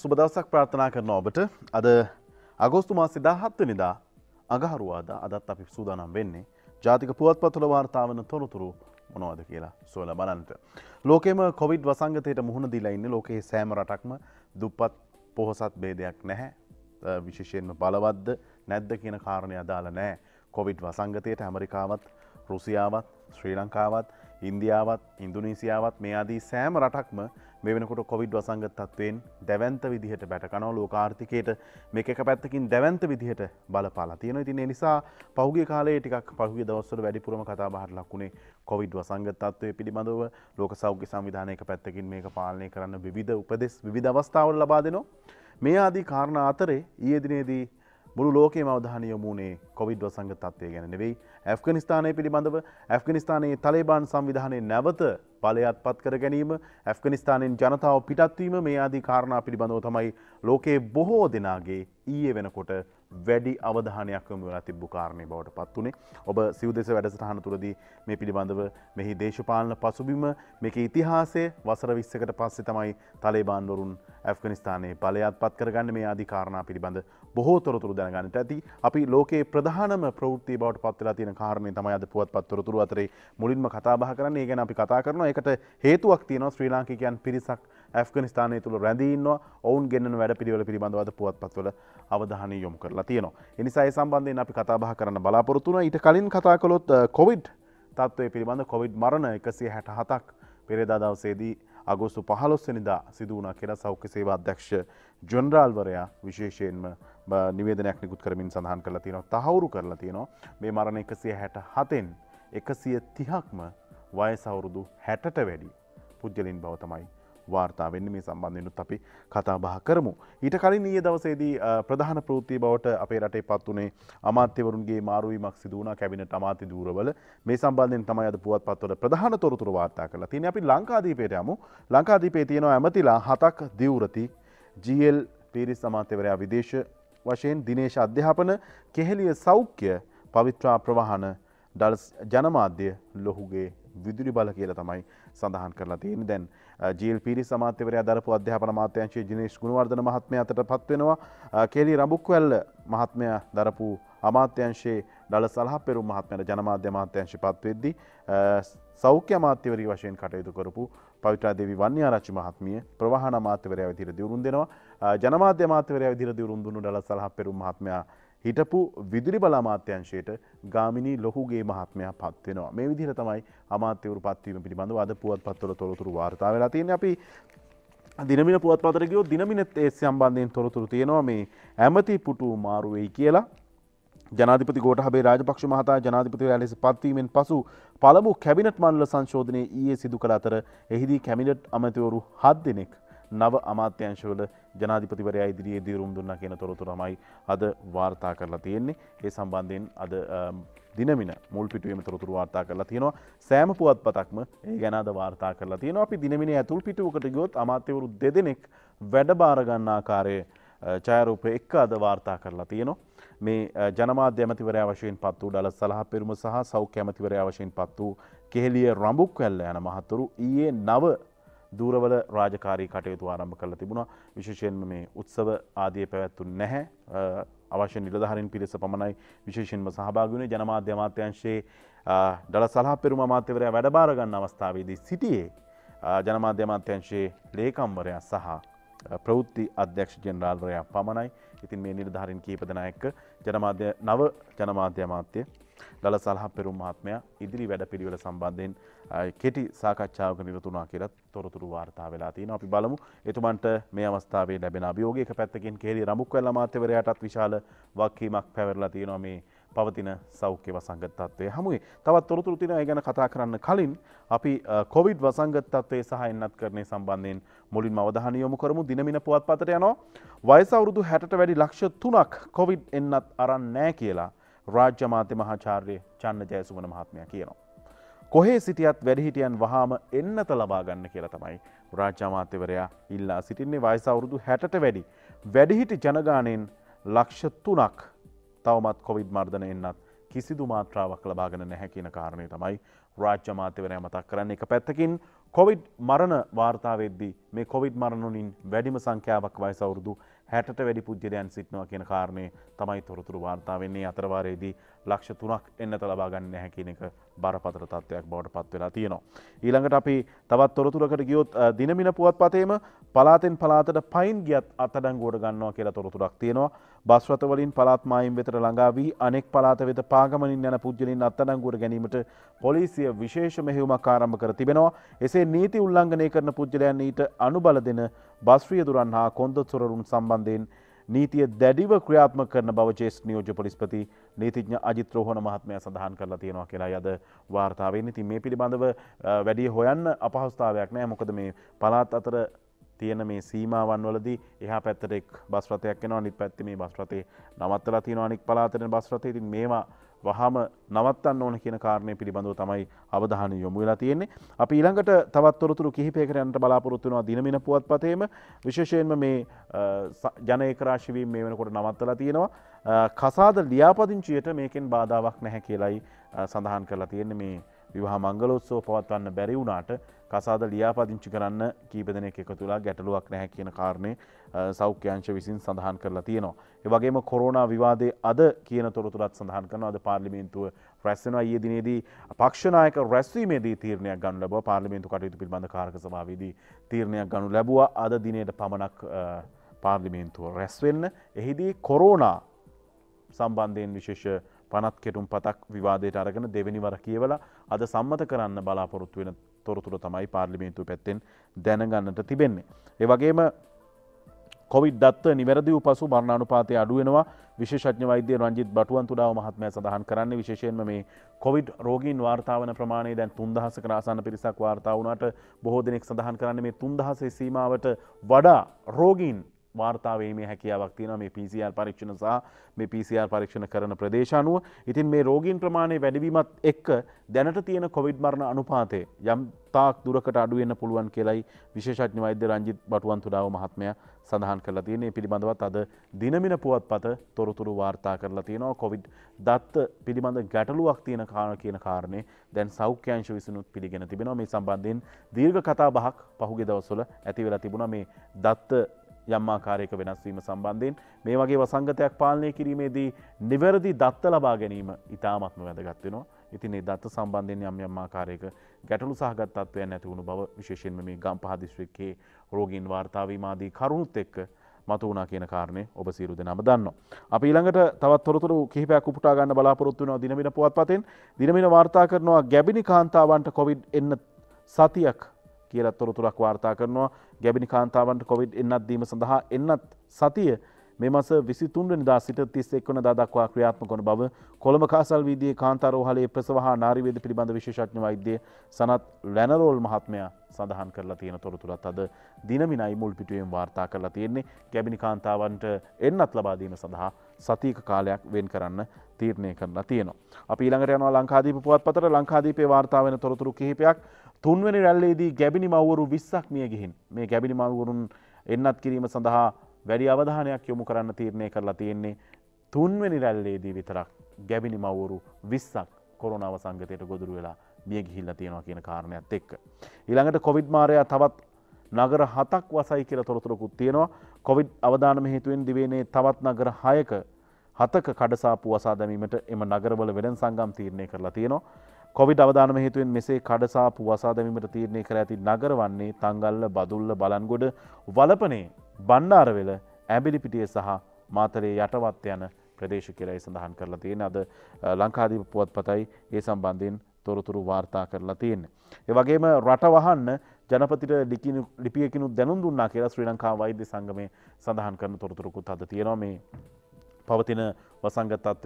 සුබ දවසක් ප්‍රාර්ථනා කරන ඔබට අද අගෝස්තු මාස දාහත්වනිදා අගහරුවාද අදත් අපි සූදානම් වෙන්නේ ජාතික පුවත්පතුල වාර්තාාවන තොරතුරු මොනවද කියලා සොල බලන්ට. ලෝකෙම කොවිඩ් වසංගතයට මුහුණ දිලයින්න ලෝකයේ සෑම රටක්ම දුප්පත් පොහොසත් බේදයක් නැහැ විශේෂයෙන්ම බලවද්ද නැද්ද කියන කාරණය අදාල නෑ කොවිඩ් වසංගතයට ඇමරිකාවත් රුසියාවත් ශ්‍රී ලංකාවත් ඉන්දියාවත් ඉන්දුනීසියාවත් මේ අදී සෑම රටක්ම මේ වෙනකොට කොවිඩ් වසංග තත්වයෙන් දැවන්ත විදිහට බැටකනෝ ලෝකාර්ථිකයට මේ එක පැත්තකින් දැවන්ත විදිහට බලපාලා තියෙන ඉතින් නිසා පෞගගේ කාලේ ටිකක් පහුගේ දවස්සට වැඩිපුරම කතා බහට ලක්ුණේ කොවිඩ් වසංග තත්වය පිළිබඳව ලෝක සෞඛ්‍ය සංවිධානයක පැත්තකින් මේක පාලනය කරන්න විධ උපදෙස් විධවස්ථාවල් ලබා දෙනවා. මේ ආදී කාරණ අතරේ ඊයදිනේදී මුළු ලෝකේ අවධානය මූුණේ කොවිඩ් වසංග තත්වය ගැන නෙවෙයි ඇෆ්ගනිස්ථානය පිළිබඳව ඇෆ්ගනිස්ථානයේ තලේබාන් සංවිධානය නැවත බලයත් පත් කර ගැනීම ඇෆ්ගනිස්ථානෙන් ජනතාව පිටත්වීම මේ ආදී කාරණා පිළිබඳව තමයි ලෝකයේ බොහෝ දෙනාගේ ඊයේ වෙනකොට වැඩි අවධානයක් වෙලා තිබ්බු කාරණය බවට පත් වනේ ඔබ සිවදෙස වැඩසටහන තුරදී මේ පිළිබඳව මෙහි දේශපාලන පසුබිම මේක ඉතිහාසේ වසර විස්සකට පස්සෙ තමයි තලේබාන්වරුන් ඇෆ්ගනිස්ථානයේ පලයත් පත් කරගන්න මේ අධිකාරණ පිළිබඳ බොහෝ තොරතුරු දැනගන්නට ඇති අපි ලෝකයේ ප්‍රධානම ප්‍රෘත්ති බවට පත්වෙලා තියෙන කාරණය තමයි අද පුවත් පත්තොරතුරු අතරේ මුලින්ම කතාබහ කරන්නේ ගැන අපි කතා කරන එකට හේතුවක් තියෙන ශ්‍රී ලාංකිකයන් පිරිසක් ඇෆ්ගනිස්ථානය තුළ රැඳීන්නවා ඔවුන් ගෙන්න්න වැඩ පිළිවල පිළිබඳවද පුවත්පත්වල අවධානය යොමු කරලා තියෙනවා. එනිසායි සම්බන්ධයෙන් අපි කතාබහ කරන්න බලාපොරතුන ඊට කලින් කතා කළොත් කොවිඩ් තත්වය පිළිබඳ කොවිඩ් මරණ එකසිේ හැට හතක් පෙරේදා දවසේදී අගෝස්තු පහලොස්සනිදා සිදුවනා කෙන සෞඛ්‍ය සේවා අධ්‍යක්ෂ ජොන්රාල්වරයා විශේෂයෙන්ම නිවේදනයක් නිකුත් කරමින් සඳහන් කරලා තියෙනවා තහවුරු කරලා තියෙනවා මේ මරණ එකසිය හැට හතෙන් එකසිය තිහක්ම වයසවුරුදු හැටට වැඩි පුද්ගලින් බවතමයි වාර්තා වෙන්න මේ සම්බන්ධයනුත් අපි කතාබහ කරමු. ඊට කලින් ඊය දවසේදී ප්‍රධාන ප්‍රෘතිය බවට අපේ රටේ පත් වනේ අමාත්‍යවරුන්ගේ මාරුවීමක් සිදුවනා කැබිනට අමාති දූරවල මේ සම්බන්ධෙන් තමයි අද පුවත් පත්වල ප්‍රධාන තොරතුර වාර්තා කරලා තියෙන අපි ලංකාදීපයට යමු ලංකාදීපේ තියෙනවා ඇමතිලා හතක් දිවරති ජල් පිරිස් අමාත්‍යවරයා විදේශ වශයෙන් දිනේශ අධ්‍යාපන කෙහෙලිය සෞඛ්‍ය පවිත්‍රා ප්‍රවාහන ඩල්ස් ජනමාධ්‍ය ලොහුගේ විදුරි බල කියලා තමයි සඳහන් කරලා තියෙන දැන් ජීල් පිරි සමාත්‍යවරයා දරපු අධ්‍යාපන මාත්‍යංශයේ ජිනේෂ් ගුණවර්ධන මහත්මය අතට පත්වෙනවා කෙලි රඹුක්වැල්ල මහත්මය දරපු අමාත්‍යංශයේ දළ සහ පෙරු මහත්මයට ජනමාධ්‍ය මාත්‍යංශි පත්වෙද්දී සෞඛ්‍ය අමාත්‍යවරී වශයෙන් කටයුතු කරපු පවිටාදේවි වන්නේ ආරච්චි මහත්මිය ප්‍රවාහන අමාත්‍යවරයා විදිහට දියුරුම් දෙනවා ජනමාධ්‍ය අමාත්‍යවරයා විදිහට දියුරුම් දුන්නු දළ සහ පෙරු මහත්මයා හිටපු විදුරි බල අමාත්‍යංශයට ගාමිණී ලොහුගේ මහත්මයා පත්වෙනවා මේ විදිහට තමයි අමාත්‍යවරු පත්වීම පිළිබඳව අද පුවත් පත්වල තොරතුරු වාර්තා වෙලා තියෙන අපි දිනමින පුවත් පතරකයෝ දිනමිනත් ඒ සම්බන්ධයෙන් තොරතුරු තියෙනවා මේ ඇමති පුටු මාරුවෙයි කියලා ජනාධිපති ගෝටහබේ රාජපක්ෂ මහතා ජනාධිපතිවරයා ලෙස පත්වීමෙන් පසු පළමු කැබිනට් මණ්ඩල සංශෝධනයේ ඊයේ සිදු කළ අතර එහිදී කැබිනට් අමතිවරු හත් දෙනෙක් නව අමාත්‍යංශවල ජනාධිපතිවරයා ඉදිරියේ දීරුම් දුන්න කියන තොරතුර මයි අද වාර්තා කරලා තියෙන්නේ ඒ සම්බන්ධයෙන් අද දිනමින මුල් පිටුවීම තොරතුර වාර්තා කරලා තියෙනවා සෑම පුවත් පතක්ම ඒ ගැනද වාර්තා කරලා තියෙනවා අපි දිනමින ඇතුල් පිටුවකට ගියොත් අමාත්‍යවරු දෙදෙනෙක් වැඩ බාරගන්නා කාරය ජයරූප එක්ක අද වාර්තා කරලා තියෙනවා. මේ ජනමාධ්‍ය ඇමතිවරයා වශයෙන් පත් වූ ඩලස් සලහ පෙරුම සහ සෞඛ්‍ය ඇමතිවරයා වශයෙන් පත් වූ කෙහෙලිය රඹුක් වැල්ල යන මහතුරු ඊයේ නව දූරවල රාජකාරී කටයුතු ආරම්භ කරලා තිබුණා විශේෂයෙන්ම මේ උත්සව ආදිය පැවැත්තු නැහැ අවශ්‍ය නිලධහරින් පිරිස පමණයි විශේෂෙන්ම සහභාගුණේ ජනමාධ්‍ය අමාත්‍යංශයේ දළ සහ පෙරුම මාත්‍යවරයා වැඩබාරගන්න අවස්ථාවේදී සිටියේ ජනමාධ්‍ය අමාත්‍යංශයේ ලේකම්වරයා සහ ප්‍රෘත්ති අධ්‍යක්ෂ ජෙනරාල්වරයා පමණයි ඉතින් මේ නිර්ධාරින් කීපදනයක්ක ජනමාධ්‍ය නව ජනමාධ්‍ය අමාත්‍යය දළ සල්හ පෙරුම් මහත්මය ඉදිරි වැඩ පිළිවෙල සම්බන්ධයෙන් කෙටි සාකච්ඡාවක නිරතුනා කියලත් තොරතුරු වාර්තා වෙලා තියෙන අපි බලමු එතුමන්ට මේ අවස්ථාවේ ලැබෙන අභියෝගයක පැත්තකින් කෙරි රමුක් වෙල්ල මාත්‍යවරයටත් විශාල වක්කීමක් පැවරලා තියෙනවා මේ පවතින සෞඛ්‍ය වසංගතත්වය හමුවේ තවත් තොරතුරු තින ගැන කතා කරන්න කලින් අපි කොවිඩ් වසංගතත්වය සහ එන්නත් කරණය සම්බන්ධයෙන් මුලින් අවධානයොමු කරමු දිනමින පුවත් පතට යනවා වයසවුරුදු හැට වැඩි ලක්ෂ තුනක් කොවිඩ් එන්නත් අරන් නෑ කියලා රාජ්‍ය මාධ්‍ය මහාචාර්ය චන්න ජයසුමන මහත්මය කියනවා. කොහේ සිටියත් වැඩිහිටියන් වහාම එන්නත ලබාගන්න කියලා තමයි රාජ්‍යාමාත්‍යවරයා ඉල්ලා සිටින්නේ වයිස අවුරුදු හැට වැඩි. වැඩිහිටි ජනගානයෙන් ලක්ෂ තුනක් තවමත් කොවිඩ් මර්ධන එන්නත් කිසිදු මාත්‍රාවක් ලබාගෙන නැහැකින කාරණය තමයි රාජ්‍යමාත්‍යවරයා මතක් කරන්න එක පැත්තකින් කොවිඩ් මරණ වාර්තාවවෙද්දී මේ කොවිඩ් මරණුනින් වැඩිම සංඛ්‍යාවක් වයිසවුරුදු හැට වැඩි පුද්ජලයන් සිටනවා කියන කාරණය තමයි තොරතුරු වාර්තාාවන්නේ අතරවාරයේදී ලක්ෂ තුනක් එන්න තලබාගන්න හැකින එක බරපතර තත්ත්වයක් බවට පත්වෙලා තියෙනවා. ඊළඟට අපි තවත් තොරතුරකට ගියොත් දිනමින පුවත් පතේම පලාතෙන් පලාතට පයින් ගියත් අතඩංගුවට ගන්නවා කියලා තොරතුරක් තියෙනවා බස්වතවලින් පලාත් මායිම් වෙතට ළඟා වී අනෙක් පලාත වෙත පාගමනින් යන පුද්ගලින් අත්තඩංගුවට ගැනීමට පොලිසිය විශේෂ මෙහෙවුමක් ආරම්භ කර තිබෙනවා එසේ නීති උල්ලංඝනය කරන පුද්ගලයන් ඊට අනුබල දෙන බස්්‍රිය දුරන් හා කොන්දොත්සොරරුන් සම්බන්ධයෙන් නීතිය දැඩිව ක්‍රියාත්ම කරන බවචේස් නියෝජ පොලිස්පති නීතිඥ අජිත්‍රෝහණ මහත්මය සඳහන් කරලා තියෙනවා කියලා යද වාර්තාවෙන් ඉතින් මේ පිළිබඳව වැඩිය හොයන්න අපහස්ථාවයක් නෑ මොකද මේ පලාත් අතර තියෙන මේ සීමාවන් වලදී එහ පැත්තරෙක් බස්රතයක් න අනිත් පැත්ති මේ බස්රතේ නවත්තලා තියෙන අනික් පලාතරන බස්රතය ඉතින් මේවා වහම නවත්තන්න ඕන කියන කාරණය පිළිබඳව තමයි අවධාන යොමු වෙලා තියෙන්නේ අපි ඊළඟට තවත්තොරතුරු කිහිපයකරයන්ට බලාපොරොත්තුනවා දිනමින පුවත් පතේම විශේෂයෙන්ම මේ ජනයකරාශිවීම් මේ වෙනකොට නවත්තලා තියෙනවා කසාද ලියාපදිංචියට මේකෙන් බාධාවක් නැහැ කියලයි සඳහන් කරලා තියෙන්නේ මේ විවාහ මංගලොත්සෝ පවත්වන්න බැරි වුණාට කසාද ලියාපදිංචි කරන්න කීපදනෙක් එක තුලා ගැටලුවක් නැහැ කියන කාරණය සෞඛ්‍යංශ විසින් සඳහන් කරලා තියෙනවා. එවගේම කොරෝනා විවාදේ අද කියන තොරතුරත් සඳහන් කරන අද පාර්ලිමේන්තුව රැස්සෙනවා ඊයේ දිනේදී පක්ෂනායක රැස්වීමේදී තීරණයක් ගනු ලැබුවා පාර්ලිමේන්තු කටයුතු පිළිබඳ කාරක සභාවේදී තීරණයක් ගනු ලැබුවා අද දිනේට පමණක් පාර්ලිමේන්තුව රැස්වෙන්න එහිදී කොරෝනා සම්බන්ධයෙන් විශේෂ පනත් කෙටුම් පතක් විවාදයට අරගෙන දෙවැනිවර කියවල අද සම්මත කරන්න බලාපොරොත්තු වෙන තොරතුර තමයි පාර්ලිමේන්තු පැත්තෙන් දැනගන්නට තිබෙන්නේ. ඒවගේම කොවිඩ් දත්ව නිවැරදි උපසු බරණානුපාතය අඩුවෙනවා විශේෂඥ වෛද්‍ය රංජිත් බටුවන් තුඩාව මහත්මය සඳහන් කරන්න විශේෂයෙන්ම මේ කොවිඩ් රෝගීන් වාර්තාාවන ප්‍රමාණය දැන් තුන්දහස කරාසන්න පිරිසක් වාර්තාාවනට බොහෝ දෙනෙක් සඳහන් කරන්න මේ තුන්දහසේ සීමාවට වඩා රෝගීන් වාර්තාාවීමේ හැකියාවක් තියෙන මේ පිසිR පරීක්ෂණ සහ මේ පිසිR පරීක්ෂණ කරන ප්‍රදේශ අනුව ඉතින් මේ රෝගීන් ප්‍රමාණය වැඩිවීමත් එක්ක දැනට තියෙන කොවිඩ් මරණ අනුපාතය යම් තාක් දුරකට අඩුවෙන්න්න පුළුවන් කියලයි විශේෂඥ වෛද්‍ය රංජිත් බටුවන් තුඩාව මහත්මය සඳහන් කරලා තියන්නේ පිළිබඳවත් අද දිනමින පුවත් පත තොරතුරු වාර්තා කරලා තියෙනවා කොවිඩ් දත්ත පිළිබඳ ගැටලුවක් තියෙන කාණ කියන කාරණය දැන් සෞඛ්‍යංශ විසනුත් පිළිගෙන තිබෙනවා මේ සම්බන්ධයෙන් දීර්ඝ කතා බහක් පහුගෙ දවසොල ඇතිවෙලා තිබුණ මේ දත්ත යම්මාකාරයක වෙනස්වීම සම්බන්ධයෙන් මේ වගේ වසංගතයක් පාලනය කිරීමේදී නිවැරදි දත්ත ලබා ගැනීම ඉතාමත්ම වැදගත්වෙනවා ඉතින් ඒ දත්ත සම්බන්ධයෙන් යම් යම්මාකාරයක ගැටලු සහගත්තත්වය නැතිවුණු බව විශේෂෙන්ම මේ ගම් පහදිශ්වක්කේ රෝගීන් වාර්තාවීමාදී කරුණුත් එක්ක මතු වනා කියන කාරණය ඔබ සීරු දෙනම දන්න. අපි ඊළඟට තවත් තොරතුර කිහිපයක් උපුටා ගන්න බලාපොරොත්තු වෙනවා දිනමින පුවත්පතෙන් දිනමින වාර්තා කරනවා ගැබිනි කාන්තාවන්ට කොවිඩ් එන්න සතියක් කියල තොරතුරක් වාර්තා කරනවා ගැබිනි කාන්තාවන්ට කොවිඩ් එන්නත් දීම සඳහා එන්නත් සතිය මෙමස විසිතුන්ට නිදා සිට තිස් එක්වන දක්වා ක්‍රියාත්ම කොන බව කොළඹ කාසල් වීදිය කාන්තරෝහලේ ප්‍රසවහා නාරිවේද පිළිබඳ විශේෂඥ වෛද්‍ය සනත් ලැනරෝල් මහත්මයා සඳහන් කරලා තියෙන තොරතුරත් අද දිනමිනයි මුල් පිටුවෙන් වාර්තා කරලා තියෙන්නේ ගැබිනි කාන්තාවන්ට එන්නත් ලබාදීම සඳහා සතික කාලයක් වෙන් කරන්න තීරණය කරලා තියෙනවා. අපි ඊළඟට යනවා ලංකාදීප පුවත් පතර ලංකාදීපේ වාර්තා වෙන තොරතුරු කිහිපයක් තුන්වැනි රැල්ලේදී ගැබිනි මවරු විස්සක් මිය ගිහින් මේ ගැබිනි මවරුන් එන්නත් කිරීම සඳහා වැඩි අවධානයක් යොමු කරන්න තීරණය කරලා තියෙන්නේ තුන්වැනි රැල්ලේදී විතරක් ගැබිනි මවරු විස්සක් කොරනාව සංගතයට ගොදුරු වෙලා මිය ගිහිල්ලා තියෙනවා කියන කාරණයක් එක්ක. ඊළඟට කොවිඩ් මාරයා තවත් නගර හතක් වසයි කියලා තොරතුරකුත් තියෙනවා කොවිඩ් අවධානම හේතුවෙන් දිවේනේ තවත් නගර හයක හතක කඩසාපු වසා දැමීමට එම නගරවල වෙළෙන් සංගම් තීරණය කරලා තියෙනවා. කොවිඩ් අවධානම හේතුවෙන් මෙසේ කඩසාපු වසාදමීමට තීරණය කර ඇති නගරවන්නේ තංගල්ල බදුල්ල බලන්ගොඩ වලපනේ බණ්ඩාරවෙල ඇබිලිපිටිය සහ මාතරයේ යටවත් යන ප්‍රදේශ කියලයි සඳහන් කරලා තියෙන අද ලංකාදීප පුවත් පතයි ඒ සම්බන්ධයෙන් තොරතුරු වාර්තා කරලා තියෙන. ඒවගේම රටවහන්න ජනපතිට ලිපියකිනු දැනුම් දුන්නා කියලා ශ්‍රී ලංකා වෛද්‍ය සංගමය සඳහන් කරන තොරතුරකුත් අද තියෙනවා මේ පවතින වසංගතත්වත්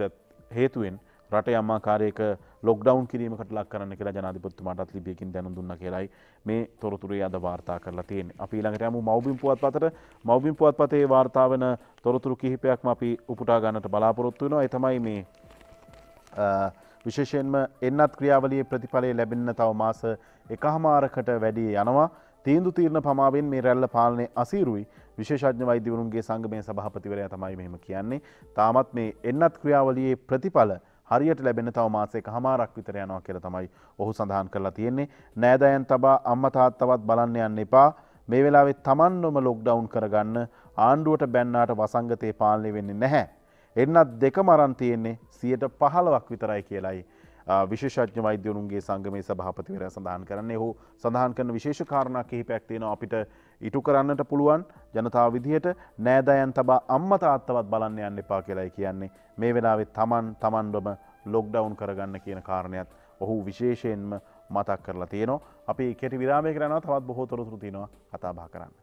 හේතුවෙන්. රට යම්මාකාරයක ලොක්ඩවන් කිරීමට ලක් කරන්න කියලා ජනාධිපත්තුමාටත් ලිබියකින් දැනු දුන්න කියලයි මේ තොරතුරේ අද වාර්තා කරලා තියෙන් අපි ළඟට යමු මවබිම් පුවත් පතර මවබිම් පුවත් පතේ වාර්තාාවන තොරතුරු කිහිපයක්ම අපි උපුටා ගන්නට බලාපොරොත්තු වෙනවා එතමයි මේ විශේෂයෙන්ම එන්නත් ක්‍රියාවලිය ප්‍රතිඵලය ලැබෙන්න තව මාස එකහමාරකට වැඩිය යනවා තීන්දු තීරණ පමාවෙන් මේ රැල්ල පාලනය අසීරුයි විශේෂඥ වෛද්‍යවරුන්ගේ සංගමය සභහපතිවරය තමයි මෙහෙම කියන්නේ තාමත් මේ එන්නත් ක්‍රියාවලියේ ප්‍රතිඵල හරියට ලැබෙන තව මාසයක හමාරක් විතර යනවා කියල තමයි ඔහු සඳහන් කරලා තියෙන්නේ නෑදෑයන් තබා අම්මතාත්තවත් බලන්න යන්න එපා මේ වෙලාවෙත් තමන්වම ලොක්ඩවුන් කරගන්න ආණ්ඩුවට බැන්නාට වසංගතය පාලනය වෙන්නේ නැහැ. එන්නත් දෙක මරන් තියෙන්නේ සියට පහළවක් විතරයි කියලයි. විශේෂඥ වෛද්‍යවරුන්ගේ සංගමේ සභාපතිවර සඳහන් කරන්නේ හෝ සඳහන් කරන විශේෂ කාරණ කිහිපයක් තියෙනවා අපිට ඉටු කරන්නට පුළුවන් ජනතාව විදිහට නෑදෑයන් තබා අම්ම තාත්තවත් බලන්න යන්න එපා කියලයි කියන්නේ මේ වෙලාවෙත් තමන් තමන්බම ලොක්ඩවුන් කරගන්න කියන කාරණයත් ඔහු විශේෂයෙන්ම මතක් කරලා තියනවා අපි කෙට විරාමය කරනවා තවත් බොහෝ තොරතුරු තියෙනවා කතාබා කරන්න.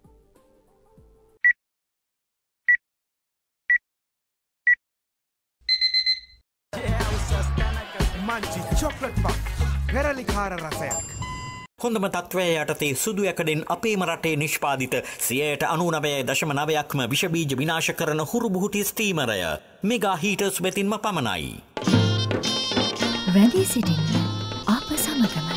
මංචි චොක්ලට් පක් පෙරලිකාර රසයක්. හොඳම තත්වය යටතේ සුදු ඇකඩෙන් අපේම රටේ නිෂ්පාදිත සියයට අනුනවය දශම නවයක්ම විෂබීජ විනාශ කරන හුරුබුහුටි ස්තීමරය මෙගා හීටර්ස් වෙතින්ම පමණයි. රැදී සිටින්න අප සමගම.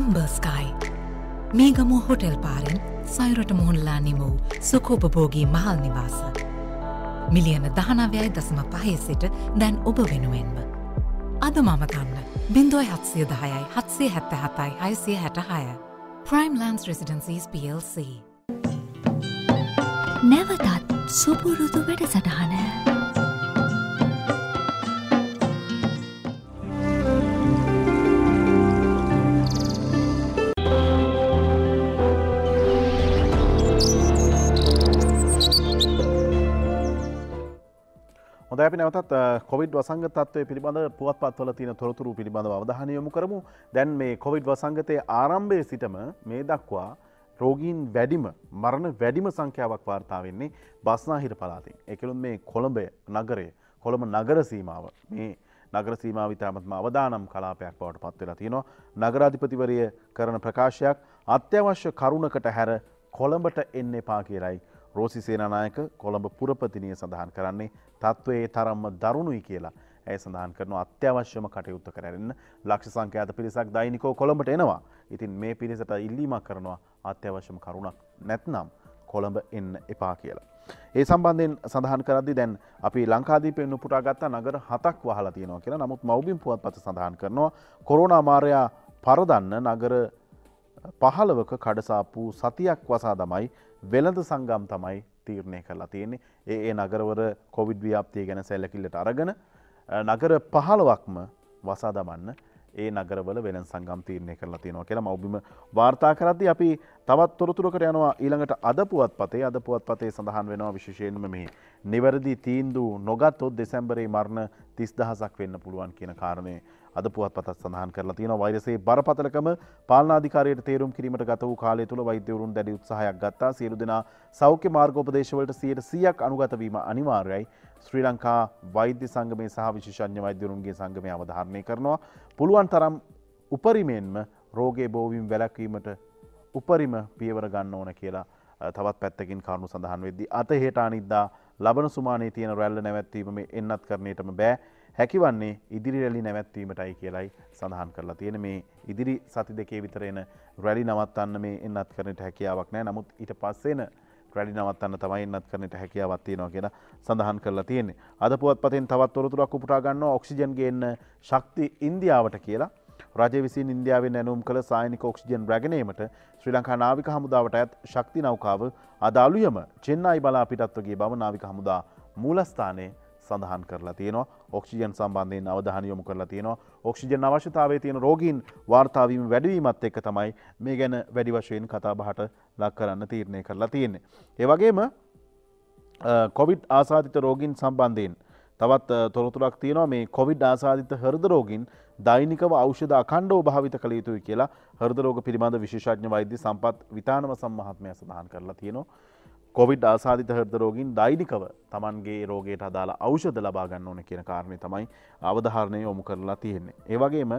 ඇම්බර්ස්කයි මේගමෝ හොටෙල් පාරෙන් සයුරට මුහුණලා නිමූ සුකෝපභෝගී මහල් නිවාස. මිලියන දහනවයයි දසම පහේ සිට දැන් ඔබ වෙනුවෙන්ම. අද මමතන්න බින්දුවයි හත්සිය දහයයි හත්සේ හැත්ත හතයි අයිසිය හැට හය. Prime Lands Residencies PLC. නැවතත් සුපුරුදු වැඩසටහන. හොඳ අපි නැවතත් කොවිඩ් වසංගතත්වය පිළිබඳ පුවත් පත්වල තින තොරතුරු පිළිබඳ අවධානයොමු කරමු දැන් මේ කොවිඩ් වසංගතය ආරම්භය සිටම මේ දක්වා රෝගීන් වැඩිම මරණ වැඩිම සංඛ්‍යාවක් වාර්තාාවවෙන්නේ බස්නාහිර පලාතින්. එකළුන් මේ කොළඹය නගරය කොළඹ නගර සීමාව මේ නගර සීමාව ඉතාමත්ම අවදානම් කලාපයක් බවට පත්වෙලා තියෙනවා. නගරාධිපතිවරය කරන ප්‍රකාශයක් අත්‍යවශ්‍ය කරුණකට හැර කොළඹට එන්න එපා කියලයි රෝසි සේනානායක කොළඹ පුරපතිනය සඳහන් කරන්නේ තත්ත්වයේ තරම්ම දරුණුයි කියලා ඇය සඳහන් කරන අත්‍යවශ්‍යම කටයුත්ත කරන්න ලක්ෂ සංඛ්‍යාත පිරිසක් දෛනිකෝ කොළඹට එනවා ඉතින් මේ පිරිසට ඉල්ලීමක් කරනවා අත්‍යවශ්‍යම කරුණක් නැත්නම් කොළඹ එන්න එපා කියලා. ඒ සම්බන්ධයෙන් සඳහන් කරදි දැන් අපි ලංකාදීපෙන් උපුටාගත්තා නගර හතක් වහලා තියෙනවා කියලා නමුත් මවබිම් පුවත් පත සඳහන් කරනවා කොරුණ අමාරයා පරදන්න නගර පහළවක කඩසාපු සතියක් වසා දමයි වෙළඳ සංගම් තමයි තීරණය කරලා තියෙන්නේ ඒ ඒ නගරවර කොවිඩ් ව්‍යාප්තිය ගැන සැලකිල්ලට අරගෙන නගර පහළවක්ම වසා දමන්න ඒ නගරවල වෙන සංගම් තීරණය කරලා තියෙනවා කියලා මවබිම වාර්තා කරද්දි අපි තවත් තොරතුරකට යනවා ඊළඟට අද පුවත් පතේ අද පුවත් පතේ සඳහන් වෙනවා විශේෂයෙන්ම මෙහි නිවැරදි තීන්දු නොගත්තොත් දෙසැම්බරේ මරණ තිස් දහසක් වෙන්න පුළුවන් කියන කාරණය අද පුවත් පතත් සඳහන් කරලා තියෙන වෛරසේ බරපතලකම පාලනාධිකාරයට තේරුම් කිරීමට ගත වූ කාලය තුළ වෛද්‍යවරුන් දැඩි උත්සාහයක් ගත්තා සියලු දෙනා සෞඛ්‍ය මාර්ගෝපදේශවලට සියයට සියක් අනුගතවීම අනිවාර්යයි ශ්‍රී ලංකා වෛද්‍ය සංගමය සහ විශෂඥ වෛද්‍යරුන්ගේ සංගමය අවධාරණය කරනවා. පුළුවන් තරම් උපරිමෙන්ම රෝගේ බෝවිම් වැලැක්වීමට උපරිම පියවර ගන්න ඕන කියලා තවත් පැත්තකින් කරුණු සඳහන් වෙද්දි. අත හේටා නිද්දා ලබන සුමානයේ තියෙන රැල්ල නැවැත්වීම එන්නත් කරණයටම බෑ හැකිවන්නේ ඉදිරි රැලි නැවැත්වීමටයි කියලයි සඳහන් කරලා තියෙන මේ ඉදිරි සති දෙකේ විතරෙන රැලි නවත්තන්න මේ එන්නත් කරනට හැකියාවක් නෑ නමුත් ඊට පස්සේන වැඩි නවත්තන්න තමයි ඉන්නත් කරනට හැකියාවත් තියෙනවා කියලා සඳහන් කරලා තියෙන්නේ. අද පුවත්පතින් තවත් තොරතුරක් උපුටා ගන්න ඔක්සිජන්ගේන්න ශක්ති ඉන්දියාවට කියලා රජ විසින් ඉන්දියාවෙන් නැනුම් කළ සායනික ඔක්සිජන් රැගෙනීමට ශ්‍රී ලංකා නාවික හමුදාවට ඇත් ශක්ති නෞකාව අදාළුයම චෙන්නයි බලා පිටත්වගේ බව නාවික හමුදා මූලස්ථානයේ සඳහන් කරලා තියෙනවා ඔක්සිජන් සම්බන්ධයෙන් අවධානයොමු කරලා තියෙනවා ඔක්සිජන් අවශ්‍යතාවේ තියෙන රෝගීන් වාර්තාාවීම වැඩවීමත් එක්ක තමයි මේ ගැන වැඩි වශයෙන් කතාබහට ලක් කරන්න තීරණය කරලා තියෙන්නේ. ඒවගේම කොවිඩ් ආසාධිත රෝගීන් සම්බන්ධයෙන් තවත් තොරතුරක් තියෙනවා මේ කොවිඩ් ආසාධිත හරද රෝගින් දෛනිකව ෞෂධ අකණ්ඩෝ භාවිත කළ යුතුයි කියලා හරදරෝග පිළිබඳ විශේෂඥ වෛද්‍ය සම්පත් විතානව සම්මහත්මය සඳහන් කරලා තියෙනවා. කොවිඩ් ආසාධිත හර්දරෝගින් දෛනිකව තමන්ගේ රෝගයට අදාලා අෞෂධ ලබාගන්න ඕන කියන කාරණය තමයි අවධාරණය යොමු කරලා තියෙන්නේ. ඒවගේම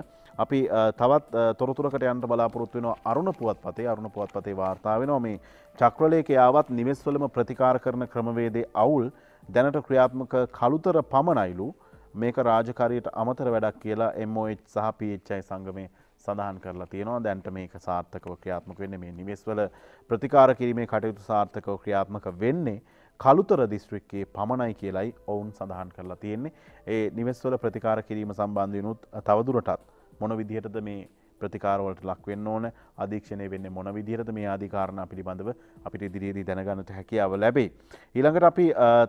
අපි තවත් තොරතුරකට යන්ට බලාපොරොත්තු වෙන අරුණ පුවත් පතේ අරුණ පුවත් පතේ වාර්තාාවෙනවා මේ චක්‍රලයකයාවත් නිවෙස්වලම ප්‍රතිකාර කරන ක්‍රමවේදේ අවුල් දැනට ක්‍රියාත්මක කළුතර පමණයිලු මේක රාජකාරයට අමතර වැඩක් කියලා MOH සහ PHI සංගමේ සඳහන් කරලා තියෙනවා දැන්ට මේක සාර්ථකව ක්‍රියාත්මක වෙන්නේ මේ නිවෙස්වල ප්‍රතිකාර කිරීමේ කටයුතු සාර්ථකව ක්‍රියාත්මක වෙන්නේ කළුතර දිස්ත්‍රික්කයේ පමණයි කියලයි ඔවුන් සඳහන් කරලා තියෙන්නේ ඒ නිවෙස්වල ප්‍රතිකාර කිරීම සම්බන්ධයනුත් තවදුරටත් මොන විදිහටද මේ ප්‍රතිකාරවලට ලක්වෙන්න ඕන අධීක්ෂණය වෙන්න මොන විදිහට මේ ආධිකාරණ පිළිබඳව අපිට ඉදිරියේදී දැනගන්නට හැකියාව ලැබේ. ඊළඟට අපි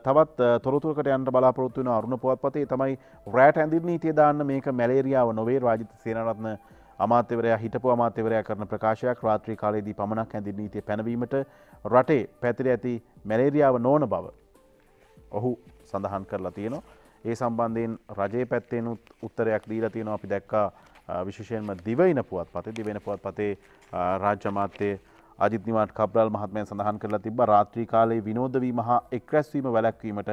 තවත් තොරතුරකට යන්න බලාපොරොත්තු වෙන අරුණ පුවත්පතේ තමයි රෑට ඇඳින් නීතිය දාන්න මේක මැලේරියාව නොවේ රාජිත සේනරත්න අමාත්‍යවරයා හිටපු අමාත්‍යවරයා කරන ප්‍රකාශයක් රාත්‍රී කාලයේදී පමණක් ඇඳි නීතිය පැනවීමට රටේ පැතිර ඇති මැලේරියාව නෝන බව ඔහු සඳහන් කරලා තියෙනවා. ඒ සම්බන්ධයෙන් රජයේ පැත්තෙනුත් උත්තරයක් දීලා තියෙනවා අපි දැක්කා විශෂයෙන්ම දිවයින පුවත් පතේ දිවෙන පුවත් පතේ රාජ්‍යමාත්‍යය අජිත්නිවාට කබ්‍රල් මහත්මය සඳහන් කරලා තිබ රාත්‍රී කාලයේ විනෝදවීම හා එක්රැස්වීම වැලැක්වීමට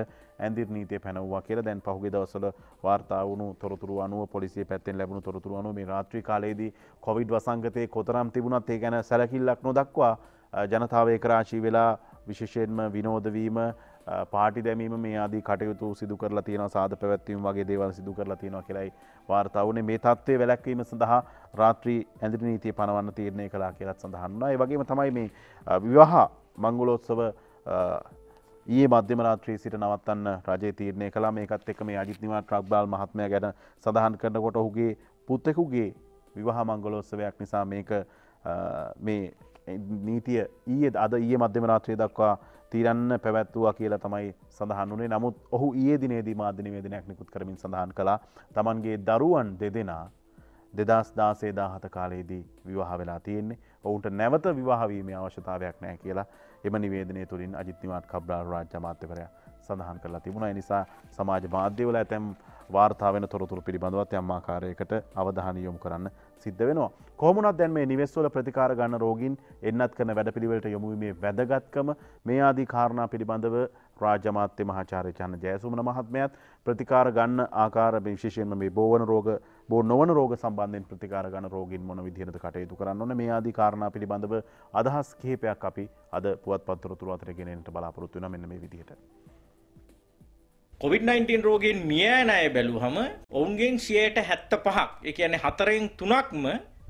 ඇදිර් නීතිය පැනවවා කියල දැන් පහුගේ දවසල වාර්තාාවනු තොරතුරු අනුව පොලිසිය පැත්තෙන් ලැබුණු තොරතුරු අනුව මේ රාත්‍රී කාලයේදී කොවිඩ් වසංගතය කොතරම් තිබුණත් ඒ ගැන සැලකිල්ලක් නොදක්වා ජනතාව ඒකරාශී වෙලා විශේෂයෙන්ම විනෝදවීම පාටි දැමීම මේ ආදී කටයුතු සිදු කරලා තියෙන සාධ පැවැත්වීම වගේ දේවල් සිදු කරලා තියෙනවා කියලයි වාර්තාවනේ මේ තත්ත්වය වැලැක්වීම සඳහා රාත්‍රී ඇඳරි නීතිය පනවන්න තීරණය කලා කියලත් සඳහන්නා ඒ වගේම තමයි මේ විවාහා මංගුලෝත්සව ඒ මධ්‍යම රාත්‍රී සිට නවත්තන්න රජය තීරණය කලා මේකත් එක් මේ අජිත්නිවා ට්‍රක්්බාල් මහත්මය ගැන සඳහන් කරනකොට ඔහුගේ පුත්තෙකුගේ විවාහ මංගලෝත්සවයක් නිසා මේක මේ නීතිය ඊයේ අද ඊයේ මධ්‍යම රාත්‍රය දක්වා තීරන්න පැවැත්වවා කියලා තමයි සඳහන්ුනේ නමුත් ඔහු ඒ දිනේදී මාධ්‍යනිවේදනයක් නිකුත් කරමින් සඳහන් කළා තමන්ගේ දරුවන් දෙදෙනා දෙදස් දාසේ දාහත කාලයේදී විවාහ වෙලා තියෙන්නේ ඔවුන්ට නැවත විවාහවීම අවශ්‍යතාවයක් නෑ කියලා එම නිවේදනය තුළින් අජිත්‍යමාත් කබ්්‍රාර රාජ්‍යමාත්‍යකරය සඳහන් කරලා තිබුණ නිසා සමාජ මාධ්‍යවල ඇතැම් වාර්තාාවෙන තොරතුරු පිළිබඳවත් යම්මාකාරයකට අවධානයොමු කරන්න සිද්ධ වෙනවා. කොමුණත් දැන් මේ නිවෙස්වල ප්‍රතිකාර ගන්න රෝගින් එන්නත් කරන වැඩපිළිවෙලට යොමුීමේ වැදගත්කම මේ ආදී කාරණා පිළිබඳව රාජමාත්‍ය මහාචාර්ය චන්න ජයසුමන මහත්මයත් ප්‍රතිකාර ගන්න ආකාර විශේෂයෙන්ම මේ බෝවන රෝග බෝ නොවන රෝග සම්බන්ධෙන් ප්‍රතිකාර ගන්න රෝගින් මොන විදිහට කටයුතු කරන්න ඕන මේ ආදී කාරණා පිළිබඳව අදහස් කිහිපයක් අපි අද පුවත් පත්තරතුරු අතර ගෙනෙන්නට බලාපොරොත්තු වෙනවා මෙන්න මේ විදිහට. කොවිD-19 රෝගයෙන් මියෑන අය බැලුවම ඔවුන්ගෙන් 75%ක් ඒ කියන්නේ හතරෙන් තුනක්ම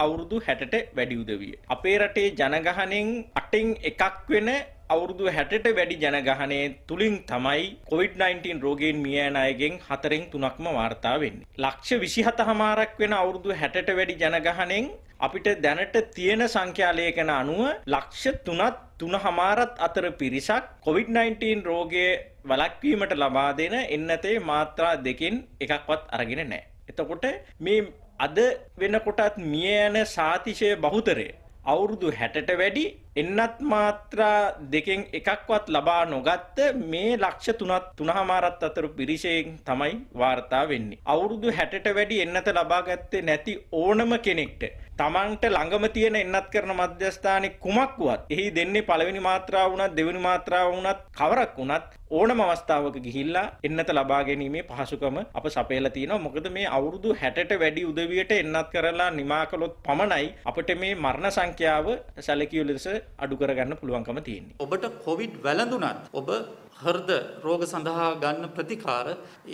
අවුරුදු 60ට වැඩි උදවිය. අපේ රටේ ජනගහණයෙන් 8න් එකක් වෙන අවුරුදු 60ට වැඩි ජනගහනය තුලින් තමයි COVID-19 රෝගයෙන් මියෑන අයගෙන් හතරෙන් තුනක්ම වාර්තා වෙන්නේ. ලක්ෂ 27හමාරක් වෙන අවුරුදු 60ට වැඩි ජනගහණයෙන් අපිට දැනට තියෙන සංඛ්‍යාලයකන අනුව ලක්ෂ 3ත් 3හමාරත් අතර පිරිසක් COVID-19 රෝගයේ වලක්වීමට ලබා දෙන එන්නතේ මාත්‍රා දෙකින් එකක්වත් අරගෙන නෑ. එතකොට මේ අද වෙනකොටත් මිය යන සාතිශය බහුතරය අවුරුදු හැටට වැඩි එන්නත් මාත්‍රා දෙකෙන් එකක්වත් ලබා නොගත්ත මේ ලක්ෂ තුනත් තුනහමාරත් අතරු පිරිසයෙන් තමයි වාර්තා වෙන්නේ. අවුරුදු හැටට වැඩි එන්නත ලබා ගත්තේ නැති ඕනම කෙනෙක්ට තමන්ට ළඟම තියෙන එන්නත් කරන මධ්‍යස්ථානයේ කුමක් වුවත් එහි දෙන්නේ පළවෙනි මාත්‍රාව වුණත් දෙවෙනි මාත්‍රාව වුණත් කවරක් වුණත් ඕනම අවස්ථාවක ගිහිල්ලා එන්නත ලබා ගැනීමේ පහසුකම අප සපයලා තියෙනවා. මොකද මේ අවුරුදු 60ට වැඩි උදවියට එන්නත් කරලා නිමා කළොත් පමණයි අපිට මේ මරණ සංඛ්‍යාව සැලකිය යුතු ලෙස අඩු කරගන්න පුළුවන්කම තියෙන්නේ. ඔබට කොවිඩ් වැළඳුනත් ඔබ හර්ද රෝග සඳහා ගන්න ප්‍රතිකාර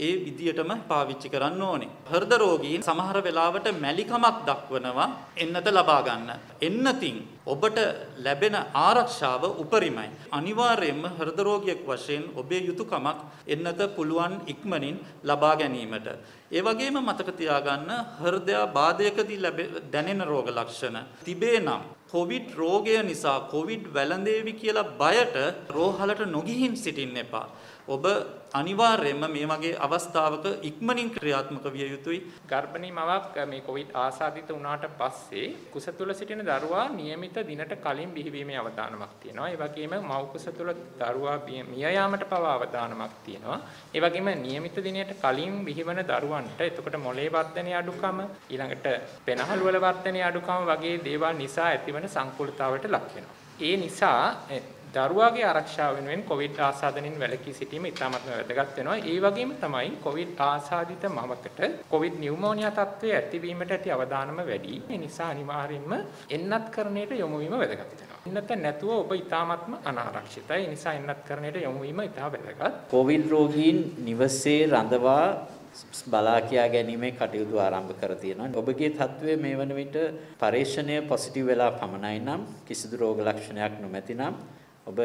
ඒ විදියටම පාවිච්චි කරන්න ඕනේ. හර්ද රෝගීන් සමහර වෙලාවට මැලිකමක් දක්වනවා එන්නත ලබා ගන්න. එන්නතින් ඔබට ලැබෙන ආරක්ෂාව උපරිමයි. අනිවාර්යයෙන්ම හර්ද රෝගියෙක් වශයෙන් ඔබේ යුතුයකමක් එන්නත පුළුවන් ඉක්මනින් ලබා ගැනීමට. ඒ වගේම මතක තියාගන්න හෘදයා බාධයකදී දැනෙන රෝග ලක්ෂණ තිබේ නම් කොවිඩ් රෝගය නිසා කොවිඩ් වැළඳේවි කියලා බයට රෝහලට නොගිහින් සිටින්න එපා. ඔබ අනිවාර්යයෙන්ම මේ වගේ අවස්ථාවක ඉක්මනින් ක්‍රියාත්මක විය යුතුයි. ගර්භණීමවක් මේ කොවිඩ් ආසාදිත වුණාට පස්සේ කුස තුල සිටින දරුවා નિયમિત දිනට කලින් බිහිවීමේ අවදානමක් තියෙනවා. ඒ වගේම මව් කුස තුල දරුවා මිය යාමට පවා අවදානමක් තියෙනවා. ඒ වගේම નિયમિત දිනයට කලින් බිහිවන දරුවන්ට එතකොට මොළේ වර්ධනය අඩුකම ඊළඟට පෙනහළු වල වර්ධනය අඩුකම වගේ දේවල් නිසා ඇතිවන සංකූලතාවයට ලක් වෙනවා. ඒ නිසා දරුවාගේ ආරක්ෂාව වෙනුවෙන් කොවිඩ් ආසාදනින් වැළකී සිටීම ඉතාමත්ම වැදගත් වෙනවා. ඒ වගේම තමයි කොවිඩ් ආසාදිත මවකට කොවිඩ් නියුමෝනියා තත්ත්වයේ ඇතිවීමට ඇති අවදානම වැඩි. ඒ නිසා අනිවාර්යයෙන්ම එන්නත්කරණයට යොමු වීම වැදගත් වෙනවා. එන්නත නැතුව ඔබ ඉතාමත්ම අනාරක්ෂිතයි. ඒ නිසා එන්නත්කරණයට යොමු වීම ඉතා වැදගත්. කොවිඩ් රෝගීන් නිවසේ රඳවා බලා කියා ගැනීමේ කටයුතු ආරම්භ කර තියෙනවා. ඔබගේ තත්ත්වය මේ වන විට පරීක්ෂණය පොසිටිව් වෙලා පමණයි නම් කිසිදු රෝග ලක්ෂණයක් නොමැති නම් ඔබ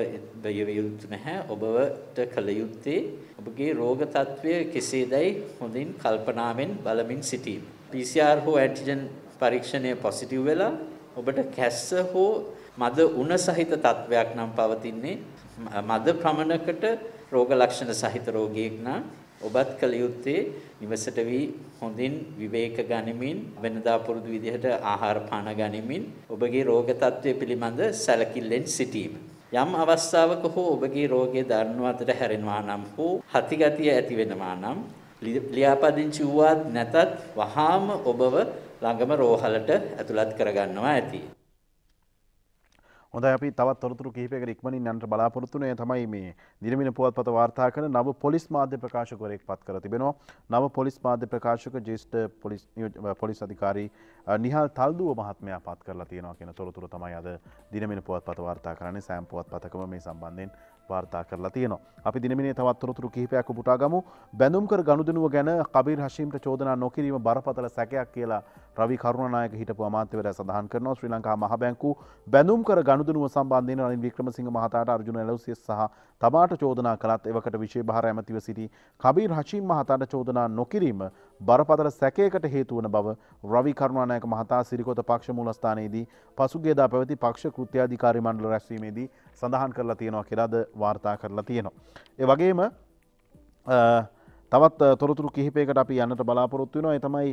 බයව යුතු නැහැ ඔබට කල යුත්තේ ඔබගේ රෝග తත්වය කෙසේදයි හොඳින් කල්පනාවෙන් බලමින් සිටීම PCR හෝ ඇන්ටිජන් පරීක්ෂණය පොසිටිව් වෙලා ඔබට කැස්ස හෝ මද උණ සහිත තත්වයක් නම් පවතින්නේ මද ප්‍රමණකට රෝග ලක්ෂණ සහිත රෝගියෙක් නම් ඔබත් කල යුත්තේ නිවසට වී හොඳින් විවේක ගනිමින් වෙනදා පුරුදු විදිහට ආහාර පාන ගනිමින් ඔබගේ රෝග తත්වය පිළිබඳ සැලකිල්ලෙන් සිටීම යම් අවස්ථාවක හෝ ඔබගේ රෝගය දරණු අතර හැරෙනවා නම් හෝ හතිගතිය ඇති වෙනවා නම් ලියාපදිංචි වුවත් නැතත් වහාම ඔබව ළඟම රෝහලට ඇතුළත් කරගන්නවා ඇති. හොඳ අපි තවත් තොරතුරු කිහිපයකට ඉක්මනින් යන්නට බලාපොරොත්තුනේ තමයි මේ දිනමින පුවත්පත වාර්තා කරන නව පොලිස් මාධ්‍ය ප්‍රකාශකවරයෙක් පත් කර තිබෙනවා. නව පොලිස් මාධ්‍ය ප්‍රකාශක ජ්‍යෙෂ්ඨ පොලිස් පොලිස් අධිකාරී නිහල් තල්දුව මහත්මයා පත් කරලා තියෙනවා කියන තොරතුරු තමයි අද දිනමින පුවත්පත වාර්තා කරන්නේ සෑම් පුවත්පතකම මේ සම්බන්ධයෙන් වාර්තා කරලා තියෙනවා. අපි දිනමිනේ තවත් තොරතුරු කිහිපයක් උපුටා ගමු. බැඳුම් කර ගනුදෙනුව ගැන කබීර් හෂීම්ට චෝදනා නොකිරීම බරපතල සැකයක් කියලා රවි කරුණනායක හිටපු අමාත්‍යවර සඳහන් කරනවා ශ්‍රී ලංකා මහ බැංකු බැඳුම් කර ගනුදෙනුව සම්බන්ධයෙන් රනිල් වික්‍රමසිංහ මහතාට අර්ජුන එලවසිය සහ තමාට චෝදනා කළත් එවකට විශේෂ භාර ඇමතිව සිටි කබීර් හෂීම් මහතාට චෝදනා නොකිරීම බරපතල සැකයකට හේතු වන බව රවි කරුණනායක මහතා සිරිකොත පක්ෂ මූලස්ථානයේදී පසුගියදා පැවති පක්ෂ කෘත්‍යාධිකාරී මණ්ඩල රැස්වීමේදී සඳහන් කරලා තියෙනවා කියලාද වාර්තා කරලා තියෙනවා. ඒ වගේම තවත් තොරතුරු කිහිපයකට අපි යන්නට බලාපොරොත්තු වෙනවා. ඒ තමයි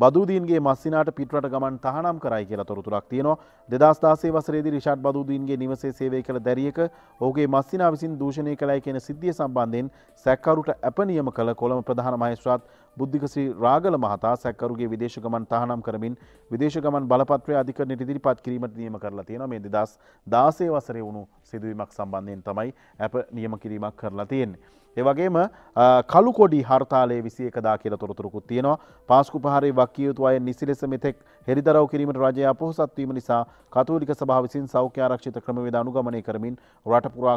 බදූදීන්ගේ මස්සිනාට පිටරට ගමන් තහනම් කරයි කියලා තොරතුරක් තියෙනවා දෙදස්ථාසේ වසරේදි රිෂාඩ් බදූදීන්ගේ නිවසේ සේවය කළ දැරියක ඔහුගේ මස්සිනා විසින් දූෂණය කළයි කියෙන සිද්ධිය සම්බන්ධයෙන් සැක්කරුට ඇප නියම කළ කොළම ප්‍රධාන මහේස්ත්‍රාත් බුද්ධිකසි රාගල මහතා සැක්කරුගේ විදේශගමන් තහනම් කරමින් විදේශගමන් බලපත්‍රය අධිකරණයට ඉදිරිපත් කිරීමට නියම කරලා තියෙනවා මේ දෙදස් දාසේ වසරේ වුණු සිදුවීමක් සම්බන්ධයෙන් තමයි ඇප නියම කිරීමක් කරලා තියෙන්නේ. ඒවගේම කළුකොඩි හර්තාලේ විසිය එකදා කියල තොරතුරකුත් තියෙනවා පාස්කු පහරි වක්කියයුතු අය නිසිලෙස මෙතෙක් හෙරිදරව කිරීමට රජය පොහසත්වීම නිසා කතුලික සභාවිසින් සෞඛ්‍යාරක්ෂිත ක්‍රමවේද අනුගමනය කරමින් රටපුරා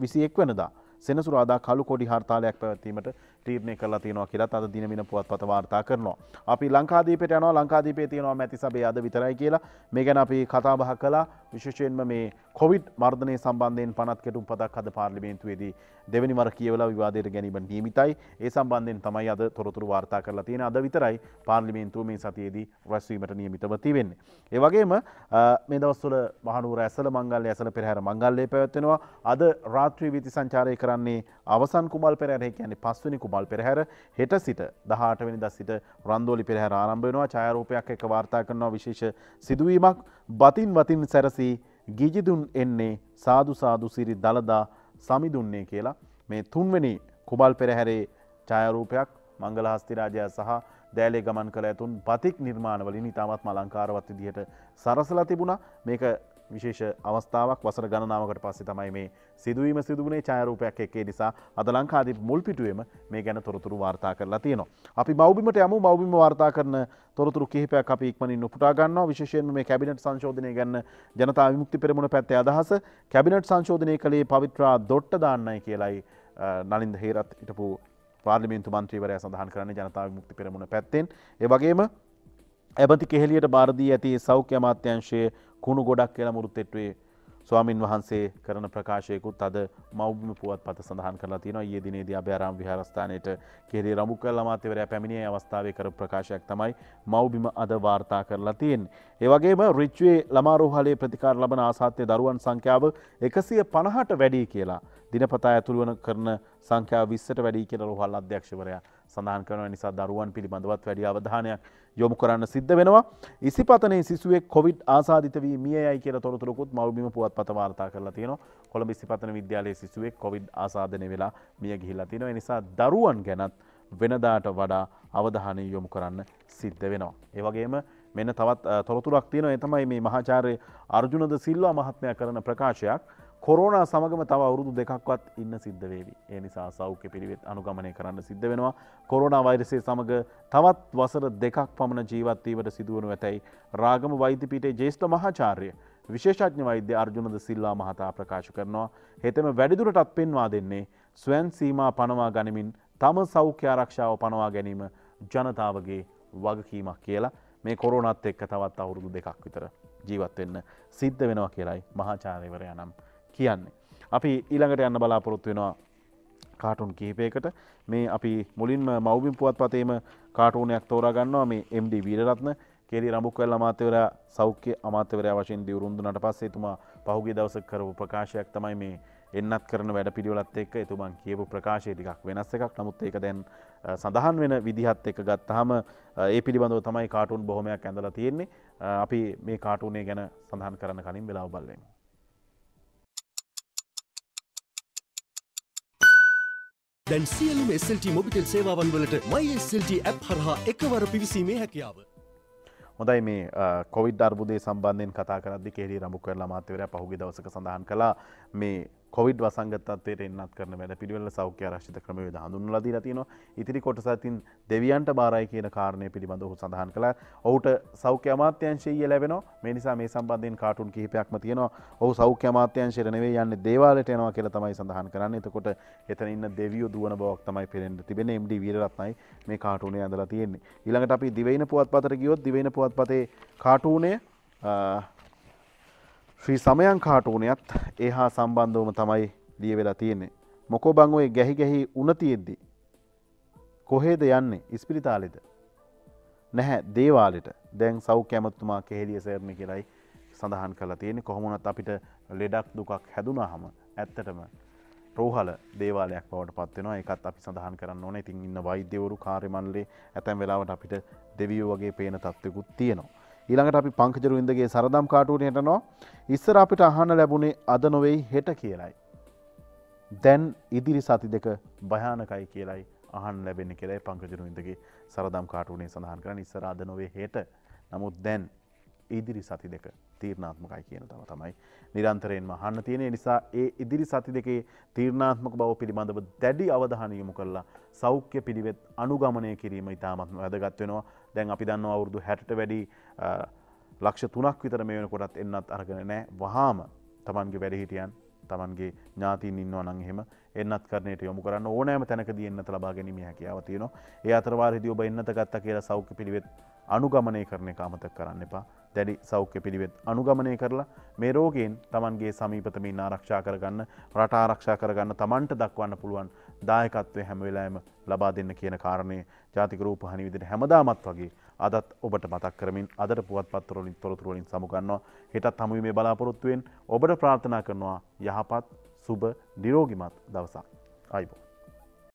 විසි එක් වනදා. සෙනසුරාදා කළුකොඩි හර්තාලයක් පැවැත්වීමට තීරණය කරලා තියෙනවා කියලා අද දිනමින පුවත්පත වාර්තා කරනවා. අපි ලංකාදීපයට යනවා ලංකාදීපේ තියෙනවා මැති සබේ අද විතරයි කියලා මේ ගැන අපි කතා බහ කළා විශේෂයෙන්ම මේ කොවිඩ් මර්ධනය සම්බන්ධයෙන් පනත් කෙටුම් පතක් අද පාර්ලිමේන්තුවේදී දෙවැනි වර කියවලා විවාදයට ගැනීම නියමිතයි. ඒ සම්බන්ධයෙන් තමයි අද තොරතුරු වාර්තා කරලා තියෙන අද විතරයි පාර්ලිමේන්තුව මේ සතියේදී රැස්වීමට නියමිතව තියෙන්නේ. ඒ වගේම මේ දවස්වල මහනුවර ඇසල මංගල්‍ය ඇසල පෙරහැර මංගල්‍යය පැවැත්වෙනවා අද රාත්‍රී වීති සංචාරය කරන්නේ අවසන් කුමල් පෙරහරේ කියන්නේ පස්වෙනි කුමල් පෙරහැර හෙට සිට 18 වෙනිදා සිට රන්දෝලි පෙරහැර ආරම්භ වෙනවා ඡායාරූපයක් එක්ක වාර්තා කරනවා විශේෂ සිදුවීමක් බතින් වතින් සැරසී ගිජිදුන් එන්නේ සාදු සාදු සිරි දලදා සමිදුන්නේ කියලා මේ තුන්වෙනි කුමල් පෙරහැරේ ඡායාරූපයක් මංගල හස්තිරාජයා සහ දෑලේ ගමන් කළ ඇතුන් පතික් නිර්මාණවලින් ඉතාමත් මලංකාරවත් විදිහට සරසලා තිබුණා මේක විශේෂ අවස්ථාවක් වසර ගණනාවකට පස්සේ තමයි මේ සිදුවීම සිදුවනේ ඡායරූපයක් එකේ නිසා අද ලංකාදී මුල් පිටුවේම මේ ගැන තොරතුරු වාර්තා කරලා තියෙනවා. අපි මෞබිමට යමු මෞබිම වාර්තා කරන තොරතුරු කිහිපයක් අපි ඉක්මනින් උපුටා ගන්නවා. විශේෂයෙන්ම මේ කැබිනට් සංශෝධනය ගැන ජනතා විමුක්ති පෙරමුණ පැත්තේ අදහස කැබිනට් සංශෝධනය කළේ පවිත්‍රා දොට්ට දාන්නයි කියලයි නලින්ද හේරත් හිටපු පාර්ලිමින්තු මන්ත්‍රීවරය සඳහන් කරන ජනතාව මුක්ති පෙරමුණ පැත්තෙන් ඒ වගේම ඇබති කෙහෙලියට බාරදී ඇති සෞඛ්‍ය අමාත්‍යංශයේ කුණු ගොඩක් කියලා මුරුත්තෙට්වේ ස්වාමින් වහන්සේ කරන ප්‍රකාශයකුත් අද මෞබ්ම පුවත් පත සඳහන් කරලා තියෙන ඒ දිනේද අභ්‍යාරම් විහාරස්ථානයට කෙරේ රමු කල් අමාත්‍යවරයා පැමිණිය අවස්ථාව කර ප්‍රකාශයක් තමයි මෞබිම අද වාර්තා කරලා තියෙන්. ඒවගේම රිච්වේ ළමාරෝහලේ ප්‍රතිකාර ලබන ආසාත්‍ය දරුවන් සංඛ්‍යාව එකසිය පණහට වැඩි කියලා දිනපතා ඇතුළුවන කරන සංඛ්‍යාව විස්සට වැඩි කියෙන රොහල් අධ්‍යක්ෂවරයා සඳහන් කරන නිසා දරුවන් පිළිබඳවත් වැඩි අවධානයක් යොමු කරන්න සිද්ධ වෙනවා ඉසිපතනේ සිසුවේ කොවිඩ් ආසාධිත වී මියයි කියලා තොරතුරකුත් මවබිම පුවත් පතවාර්තා කරලා තියෙන කොළඹ ඉසිපතන විද්‍යාලයේ සිසුවේ කොවිඩ් ආසාධනය වෙලා මිය ගිහිල්ලා තියෙනවා නිසා දරුවන් ගැනත් වෙනදාට වඩා අවධානය යොමු කරන්න සිද්ධ වෙනවා. ඒවගේම මෙන්න තවත් තොරතුරක් තියෙනවා එතමයි මේ මහාචාරය අර්ජුනද සිල්වා මහත්මය කරන ප්‍රකාශයක්. කොරෝනා සමගම තව අවුරුදු දෙකක්වත් ඉන්න සිද්ධවේවි. ඒ නිසා සෞඛ්‍ය පිළිවෙත් අනුගමනය කරන්න සිද්ධ වෙනවා. කොරෝනා වෛරසය සමග තවත් වසර දෙකක් පමණ ජීවත්වීමට සිදුවනු ඇතැයි රාගම වෛද්‍යපීටේ ජේෂ්ඨ මහාචාර්ය විශේෂඥ වෛද්‍ය අර්ජුනද සිල්ලා මහතා ප්‍රකාශ කරනවා. හෙතම වැඩිදුරටත් පෙන්වා දෙන්නේ ස්වයන් සීමා පනවා ගනිමින් තම සෞඛ්‍ය ආරක්ෂාව පනවා ගැනීම ජනතාවගේ වගකීමක් කියලා මේ කොරෝනත් එක්ක තවත් අවුරුදු දෙකක් විතර ජීවත්වෙන්න සිද්ධ වෙනවා කියලයි මහාචාර්යවරයා නම්. කියන්නේ. අපි ඊළඟට යන්න බලාපොරොත්තු වෙනවා කාටුන් කිහිපයකට මේ අපි මුලින්ම මවබින් පුවත් පතේම කාටුනයක් තෝරගන්නවා මේ MD වීරරත්න කෙරි රඹුක්වැල් අමාත්‍යවරයා සෞඛ්‍ය අමාත්‍යවරයා වශයෙන් දිවුරුන්දුනට පස්සේ එතුමා පහුගිය දවසක කරපු ප්‍රකාශයක් තමයි මේ එන්නත් කරන වැඩ පිළිවෙලත් එක්ක එතුමන් කියපු ප්‍රකාශය ටිකක් වෙනස් එකක් නමුත් ඒක දැන් සඳහන් වෙන විදිහත් එක ගත්තහම ඒ පිළිබඳව තමයි කාටුන් බොහොමයක් ඇඳලා තියෙන්නේ අපි මේ කාටුනේ ගැන සඳහන් කරන කලින් වෙලාව බල්ලෙමු දැන් සියලුම SLT මොබිටෙල් සේවාවන් වලට MySLT ඇප් හරහා එකවර පිවිසීමේ හැකියාව. හොඳයි මේ කොවිඩ් අර්බුදය සම්බන්ධයෙන් කතා කරදදි කෙහි රමුක්වර ලමාතවර පහුගි දවසක සඳහන් කලා මේ කොවිඩ් වසංගතත්තේ එන්නත් කරන වැඩ පිළිවෙල සෞඛ්‍ය රක්ෂිත ක්‍රමවේද හඳුන්වලා දීලා තියෙනවා. ඉතිරි කොටස අතින් දෙවියන්ට බාරයි කියන කාරණය පිළිබඳව ඔහු සඳහන් කළා. ඔහුට සෞඛ්‍ය අමාත්‍යාංශය ලැබෙනවා. මේ නිසා මේ සම්බන්ධයෙන් කාටුන් කිහිපයක්ම තියෙනවා. ඔහු සෞඛ්‍ය අමාත්‍යාංශයට නෙවෙයි යන්නේ දේවාලයට යනවා කියලා තමයි සඳහන් කරන්නේ. එතකොට එතන ඉන්න දෙවියෝ දුවන බවක් තමයි පේන්න තිබෙන්නේ. MD වීරරත්නයි මේ කාටුනේ ඇඳලා තියෙන්නේ. ඊළඟට අපි දිවයින පුවත්පතට ගියොත් දිවයින පුවත්පතේ කාටුනේ ශ්‍රී සමයන් කාටෝනයත් ඒ හා සම්බන්ධවම තමයි ලිය වෙලා තියෙන්නේ මොකෝ බංුවේ ගැහි ගැහි උනතියෙද්දි. කොහේද යන්නේ ඉස්පිරිතාලෙද. නැහැ දේවාලෙට දැන් සෞ කැමත්තුමා කෙහෙලිය සේරණ කියලයි සඳහන් කලා තියෙන කොහොමුණත් අපිට ලෙඩක් දුකක් හැදුනාහම ඇත්තටම රෝහල දේවාලයක් පවට පත්වෙනවා එකත් අපි සඳහන් කරන්න ඕන ඉතින් ඉන්න වෛද්‍යවරු කාරිමන්ලේ ඇතැම් වෙලාවට අපිට දෙවියෝ වගේ පේන තත්වකුත් තියෙනවා. ඊළඟට අපි පංකජරුවින්දගේ සරදම් කාටුවනයට නෝ ඉස්සර අපිට අහන්න ලැබුණේ අද නොවෙයි හෙට කියලයි. දැන් ඉදිරි සති දෙක භයානකයි කියලයි අහන් ලැබෙන කෙරයි පංකජරුවින්දගේ සරදම් කාටුනේ සඳහන් කරන ඉස්සර අද නොවේ හෙට නමුත් දැන් ඉදිරි සති දෙක තීරණාත්මකයි කියන තම තමයි නිරන්තරයෙන් මහන්න තියෙන නිසා ඒ ඉදිරි සති දෙකේ තීරණාත්මක බව පිළිබඳව දැඩි අවධානයමු කරලා සෞඛ්‍ය පිළිවෙත් අනුගමනය කිරීම ඉතාමත්ම වැදගත්වෙනවා දැන් අපි දන්න අවුරදු හැට වැඩි ලක්ෂ තුනක් විතර මේ වෙනකොටත් එන්නත් අරගෙන නෑ වහාම තමන්ගේ වැඩහිටියන් තමන්ගේ ඥාතින් ඉන්නවා නංහෙම එන්නත් කරනයට යොමු කරන්න ඕනෑම තැනක දන්නත ලබා ගැනීම හැකියාව තියෙනවා ඒ අතරවා හිදිය ඔබ එන්නත ගත්ත කියලා සෞඛ්‍ය පිළිවෙත් අනුගමනය කරන කාමතක් කරන්න එපා දැඩි සෞඛ්‍ය පිළිවෙත් අනුගමනය කරලා මේ රෝගෙන් තමන්ගේ සමීපතමින් ආරක්ෂා කරගන්න රට ආරක්ෂා කරගන්න තමන්ට දක්වන්න පුළුවන් දායකත්වය හැමවෙලාෑම ලබා දෙන්න කියන කාරණය ජාතික රූප හනි විදිට හැමදාමත් වගේ අදත් ඔබට මතක් කරමින් අද පුවත් පත්තරලින් තොරතුරලින් සමුගන්නවා හෙටත් හමුව මේ බලාපොරොත්තුවෙන් ඔබට ප්‍රාර්ථනා කරනවා යහපත් සුබ නිරෝගිමත් දවසක් අයිබෝ.